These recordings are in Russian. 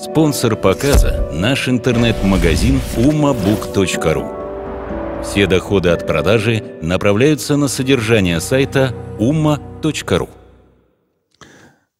Спонсор показа – наш интернет-магазин umabook.ru. Все доходы от продажи направляются на содержание сайта umma.ru.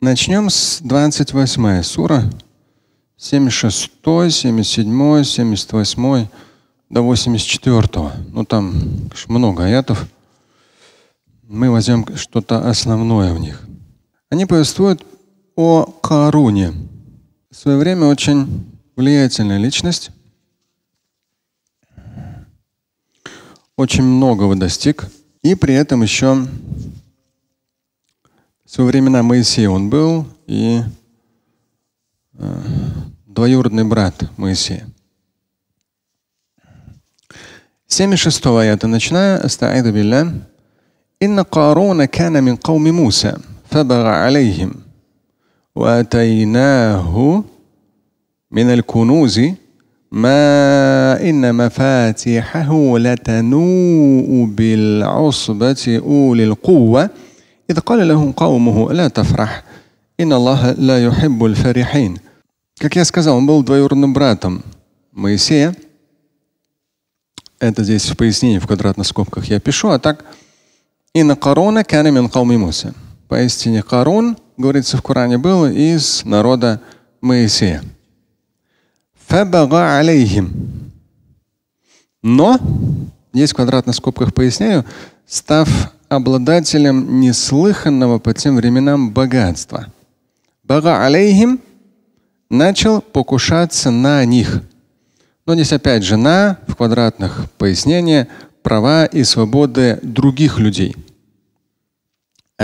Начнем с 28 сура, 76, 77, 78 до 84. Ну там много аятов. Мы возьмем что-то основное в них. Они повествуют о коруне в свое время очень влиятельная личность. Очень многого достиг. И при этом еще все времена Моисея он был и э, двоюродный брат Моисея. 76 аята начиная. Астаиду билля. Инна Каруна кана мин кауми Муса. Фабага алейхим. واتيناه من الكنوز ما ان مفاتحه لتنوء بالعصبه اولي القوه اذ قال له قومه لا تفرح ان الله لا يحب الفرحين Как я сказал, он был двоюродным братом Моисея. Это здесь в пояснении в квадратных скобках я пишу. А так, «Инна Карона кана мин кауми Муса». Поистине Карон говорится в Коране, был из народа Моисея. алейхим. Но, есть квадрат на скобках поясняю, став обладателем неслыханного по тем временам богатства. Бага алейхим начал покушаться на них. Но здесь опять жена в квадратных пояснение права и свободы других людей –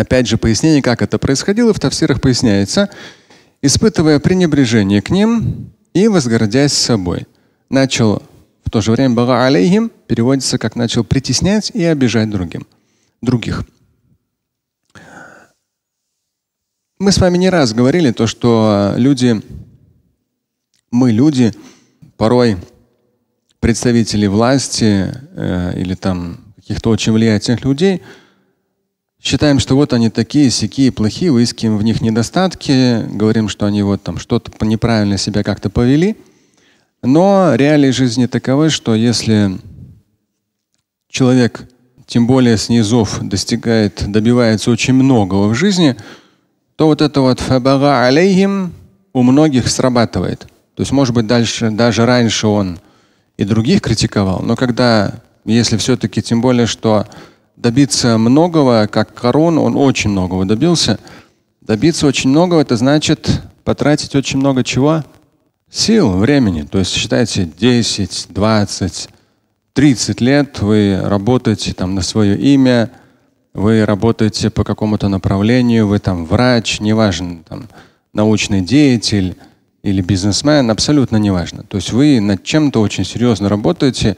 Опять же, пояснение, как это происходило, в тафсирах поясняется, испытывая пренебрежение к ним и возгордясь собой. Начал в то же время бага алейхим переводится как начал притеснять и обижать другим, других. Мы с вами не раз говорили то, что люди, мы люди, порой представители власти э, или там каких-то очень влиятельных людей – считаем, что вот они такие, сякие, плохие, выискиваем в них недостатки, говорим, что они вот там что-то неправильно себя как-то повели. Но реалии жизни таковы, что если человек, тем более с низов, достигает, добивается очень многого в жизни, то вот это вот фабага алейхим у многих срабатывает. То есть, может быть, дальше, даже раньше он и других критиковал, но когда, если все-таки, тем более, что добиться многого, как Корон, он очень многого добился. Добиться очень многого это значит потратить очень много чего? Сил, времени. То есть считайте 10, 20, 30 лет вы работаете там на свое имя, вы работаете по какому-то направлению, вы там врач, неважно, там научный деятель или бизнесмен, абсолютно неважно. То есть вы над чем-то очень серьезно работаете,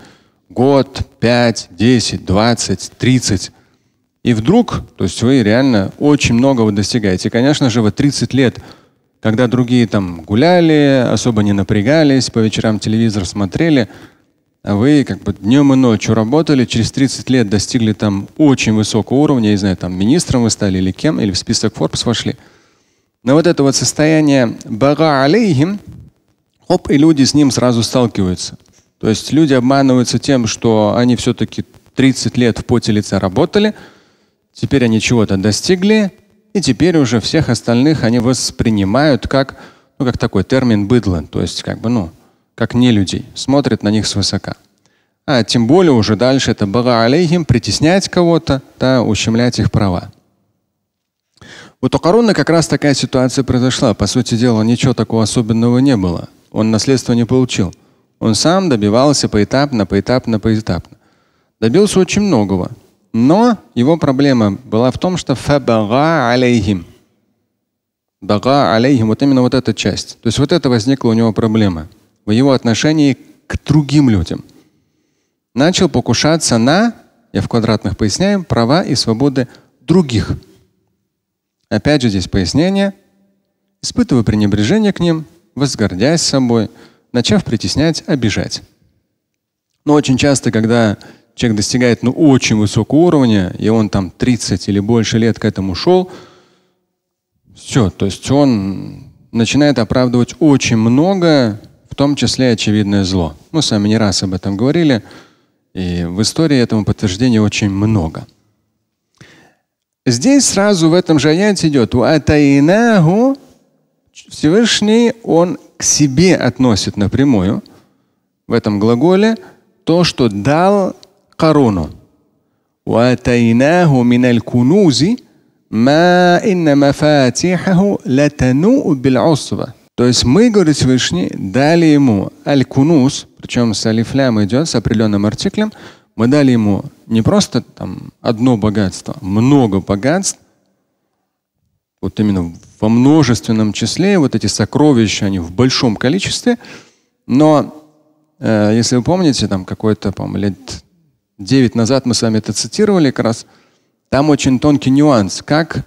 год, 5, 10, 20, 30. И вдруг, то есть вы реально очень многого достигаете. И, конечно же, вот 30 лет, когда другие там гуляли, особо не напрягались, по вечерам телевизор смотрели, а вы как бы днем и ночью работали, через 30 лет достигли там очень высокого уровня, я не знаю, там министром вы стали или кем, или в список Forbes вошли. Но вот это вот состояние бага алейхим, хоп, и люди с ним сразу сталкиваются. То есть люди обманываются тем, что они все-таки 30 лет в поте лица работали, теперь они чего-то достигли, и теперь уже всех остальных они воспринимают как, ну, как такой термин быдло, то есть как бы, ну, как не людей, смотрят на них свысока. А тем более уже дальше это бага алейхим, притеснять кого-то, да, ущемлять их права. Вот у Каруна как раз такая ситуация произошла. По сути дела, ничего такого особенного не было. Он наследство не получил. Он сам добивался поэтапно, поэтапно, поэтапно. Добился очень многого. Но его проблема была в том, что фабага алейхим. Бага алейхим, вот именно вот эта часть. То есть вот это возникла у него проблема в его отношении к другим людям. Начал покушаться на, я в квадратных поясняю, права и свободы других. Опять же здесь пояснение. Испытывая пренебрежение к ним, возгордясь собой – начав притеснять, обижать. Но очень часто, когда человек достигает ну, очень высокого уровня, и он там 30 или больше лет к этому шел, все, то есть он начинает оправдывать очень много, в том числе очевидное зло. Мы с вами не раз об этом говорили, и в истории этому подтверждения очень много. Здесь сразу в этом же аяте идет У «Атайнаху» Всевышний, Он к себе относит напрямую в этом глаголе то, что дал корону То есть мы, говорит Всевышний, дали ему аль-кунус, причем с алифлям идет, с определенным артиклем, мы дали ему не просто там одно богатство, много богатств, вот именно во множественном числе, вот эти сокровища, они в большом количестве. Но э, если вы помните, там какой-то, по лет 9 назад мы с вами это цитировали как раз, там очень тонкий нюанс, как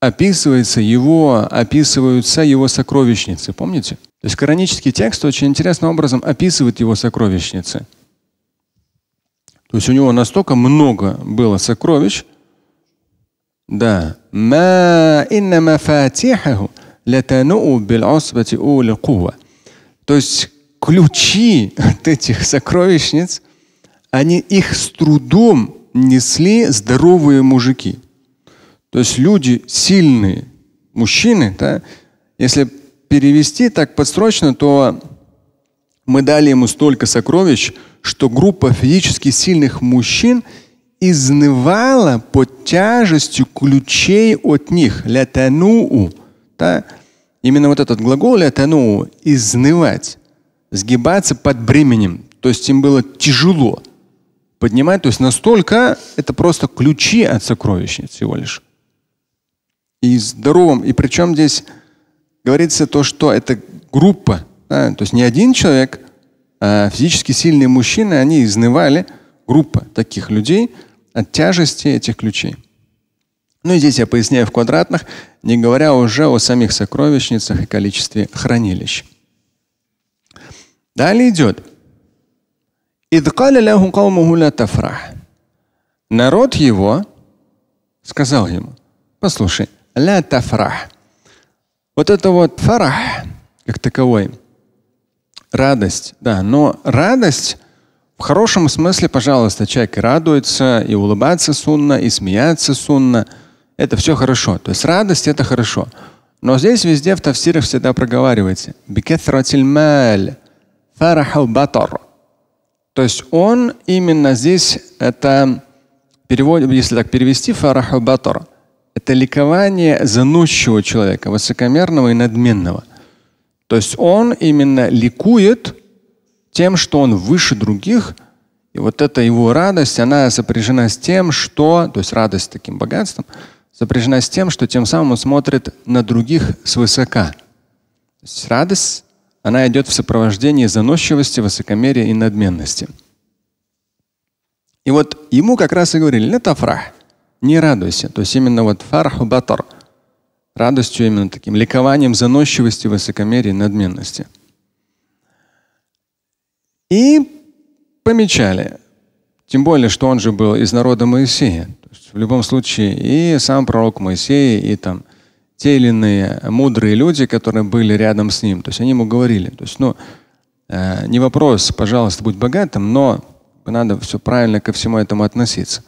описывается его, описываются его сокровищницы. Помните? То есть коранический текст очень интересным образом описывает его сокровищницы. То есть у него настолько много было сокровищ – да. Ма инна мафатихаху латануу бил асбати ули кува. То есть ключи от этих сокровищниц, они их с трудом несли здоровые мужики. То есть люди сильные, мужчины, да, если перевести так подсрочно, то мы дали ему столько сокровищ, что группа физически сильных мужчин – изнывала под тяжестью ключей от них. Лятануу. Да? Именно вот этот глагол лятануу изнывать, сгибаться под бременем. То есть им было тяжело поднимать, то есть настолько это просто ключи от сокровищниц всего лишь. И здоровым. И причем здесь говорится то, что это группа, да? то есть не один человек, а физически сильные мужчины, они изнывали, группа таких людей – от тяжести этих ключей. Ну и здесь я поясняю в квадратных, не говоря уже о самих сокровищницах и количестве хранилищ. Далее идет. Народ его сказал ему, послушай, ля тафрах. Вот это вот фарах, как таковой, радость, да, но радость в хорошем смысле, пожалуйста, человек и радуется, и улыбаться сунна, и смеяться сунна. Это все хорошо. То есть радость это хорошо. Но здесь везде в тавсирах всегда проговаривается батар. То есть он именно здесь это перевод, если так перевести, фараху Это ликование заносчивого человека, высокомерного и надменного. То есть он именно ликует, тем, что он выше других, и вот эта его радость, она сопряжена с тем, что, то есть радость с таким богатством, сопряжена с тем, что тем самым он смотрит на других свысока. То есть радость, она идет в сопровождении заносчивости, высокомерия и надменности. И вот ему как раз и говорили, это фрах, не радуйся. То есть именно вот фарху батар, радостью именно таким, ликованием заносчивости, высокомерия и надменности – и помечали. Тем более, что он же был из народа Моисея. в любом случае и сам пророк Моисей, и там те или иные мудрые люди, которые были рядом с ним. То есть они ему говорили. То есть, ну, э, не вопрос, пожалуйста, будь богатым, но надо все правильно ко всему этому относиться.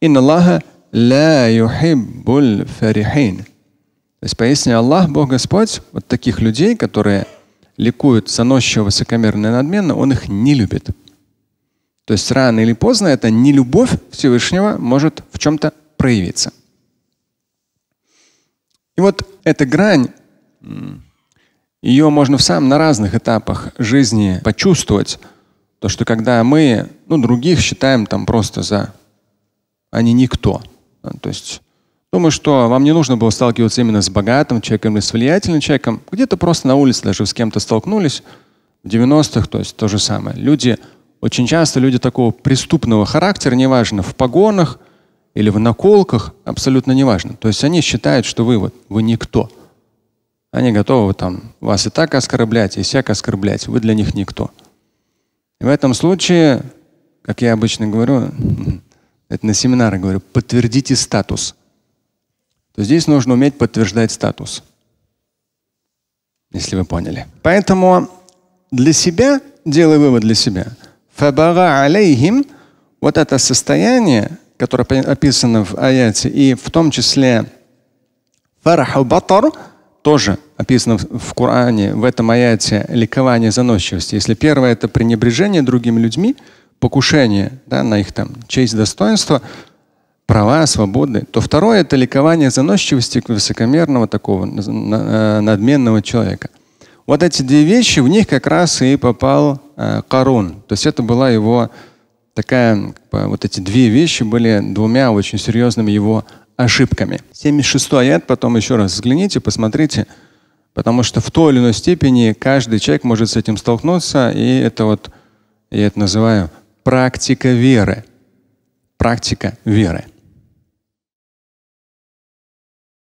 Инна Аллаха ля юхиббуль фарихин. То есть поясни Аллах, Бог Господь, вот таких людей, которые ликуют заносчиво, высокомерно и надменно, он их не любит. То есть рано или поздно эта нелюбовь Всевышнего может в чем-то проявиться. И вот эта грань, ее можно в самом на разных этапах жизни почувствовать. То, что когда мы ну, других считаем там просто за они а никто. То есть Думаю, что вам не нужно было сталкиваться именно с богатым человеком или с влиятельным человеком. Где-то просто на улице даже с кем-то столкнулись. В 90-х, то есть то же самое. Люди, очень часто люди такого преступного характера, неважно, в погонах или в наколках, абсолютно неважно. То есть они считают, что вы вот, вы никто. Они готовы там вас и так оскорблять, и всяк оскорблять. Вы для них никто. И в этом случае, как я обычно говорю, это на семинары говорю, подтвердите статус. Здесь нужно уметь подтверждать статус. Если вы поняли. Поэтому для себя, делай вывод для себя. Фабага алейхим вот это состояние, которое описано в аяте, и в том числе фараху батар, тоже описано в Коране, в этом аяте ликование заносчивости. Если первое это пренебрежение другими людьми, покушение да, на их там честь, достоинство, права, свободы, то второе – это ликование заносчивости высокомерного такого э, надменного человека. Вот эти две вещи, в них как раз и попал э, То есть это была его такая, вот эти две вещи были двумя очень серьезными его ошибками. 76 аят, потом еще раз взгляните, посмотрите, потому что в той или иной степени каждый человек может с этим столкнуться, и это вот, я это называю практика веры. Практика веры.